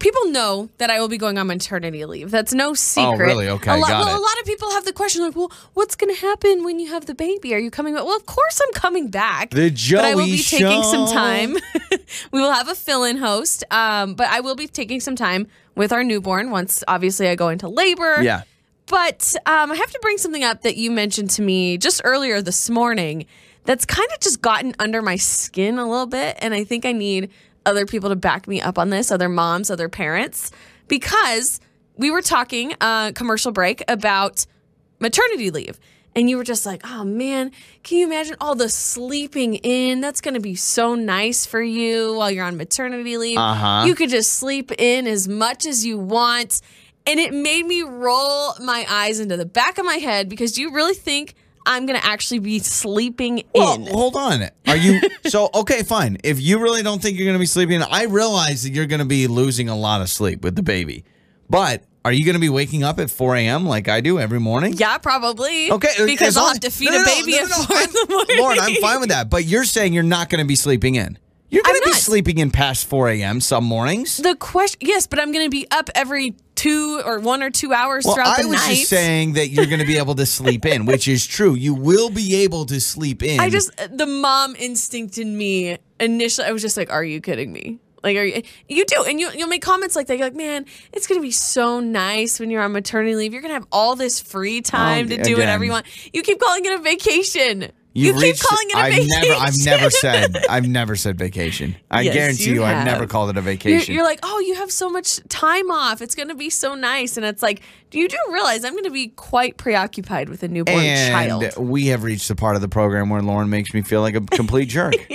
people know that I will be going on maternity leave. That's no secret. Oh, really? Okay, a lot, got well, it. a lot of people have the question like, "Well, what's going to happen when you have the baby? Are you coming back?" Well, of course I'm coming back. The Joey but I will be show. taking some time. we will have a fill-in host, um, but I will be taking some time with our newborn once obviously I go into labor. Yeah. But um, I have to bring something up that you mentioned to me just earlier this morning that's kind of just gotten under my skin a little bit. And I think I need other people to back me up on this, other moms, other parents, because we were talking uh, commercial break about maternity leave. And you were just like, oh man, can you imagine all the sleeping in? That's going to be so nice for you while you're on maternity leave. Uh-huh. You could just sleep in as much as you want. And it made me roll my eyes into the back of my head because do you really think I'm going to actually be sleeping well, in. Hold on. Are you so okay? Fine. If you really don't think you're going to be sleeping, I realize that you're going to be losing a lot of sleep with the baby. But are you going to be waking up at 4 a.m. like I do every morning? Yeah, probably. Okay, because I'll have to feed no, no, a baby no, at 4 in the morning. Lauren, I'm fine with that. But you're saying you're not going to be sleeping in. You're going to be not. sleeping in past 4 a.m. some mornings. The question, yes, but I'm going to be up every two or one or two hours well, throughout I the night. I was just saying that you're going to be able to sleep in, which is true. You will be able to sleep in. I just the mom instinct in me initially. I was just like, "Are you kidding me?" Like, are you, you do, and you you'll make comments like that. You're like, man, it's gonna be so nice when you're on maternity leave. You're gonna have all this free time to do whatever you want. You keep calling it a vacation. You've you keep reached, calling it a I've vacation. Never, I've never said. I've never said vacation. I yes, guarantee you, you I've never called it a vacation. You're, you're, like, oh, you have so much time off. It's going to be so nice. And it's like, you do realize I'm going to be quite preoccupied with a newborn and child. We have reached the part of the program where Lauren makes me feel like a complete jerk.